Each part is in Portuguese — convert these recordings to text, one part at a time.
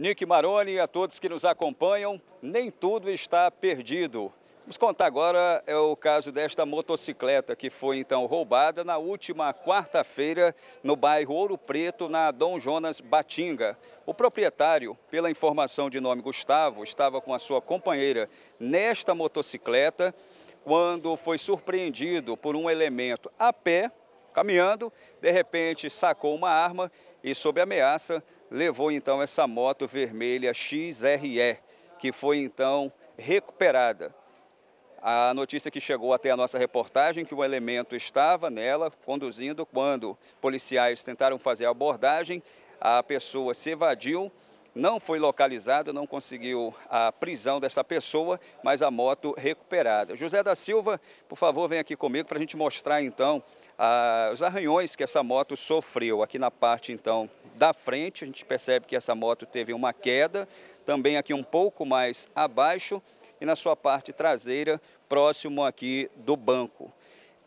Nick Maroni a todos que nos acompanham, nem tudo está perdido. Vamos contar agora é o caso desta motocicleta que foi então roubada na última quarta-feira no bairro Ouro Preto, na Dom Jonas Batinga. O proprietário, pela informação de nome Gustavo, estava com a sua companheira nesta motocicleta quando foi surpreendido por um elemento a pé, caminhando, de repente sacou uma arma e sob ameaça levou então essa moto vermelha XRE, que foi então recuperada. A notícia que chegou até a nossa reportagem que um elemento estava nela conduzindo quando policiais tentaram fazer a abordagem, a pessoa se evadiu não foi localizado, não conseguiu a prisão dessa pessoa, mas a moto recuperada. José da Silva, por favor, vem aqui comigo para a gente mostrar então os arranhões que essa moto sofreu. Aqui na parte então da frente, a gente percebe que essa moto teve uma queda, também aqui um pouco mais abaixo e na sua parte traseira, próximo aqui do banco.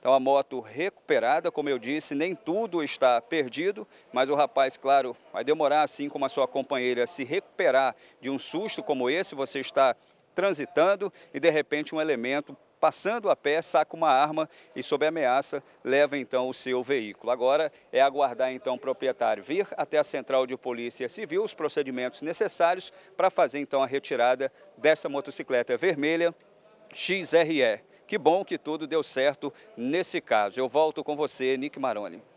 Então a moto recuperada, como eu disse, nem tudo está perdido, mas o rapaz, claro, vai demorar, assim como a sua companheira, a se recuperar de um susto como esse. Você está transitando e de repente um elemento passando a pé, saca uma arma e, sob ameaça, leva então o seu veículo. Agora é aguardar então o proprietário vir até a central de polícia civil, os procedimentos necessários para fazer então a retirada dessa motocicleta vermelha XRE. Que bom que tudo deu certo nesse caso. Eu volto com você, Nick Maroni.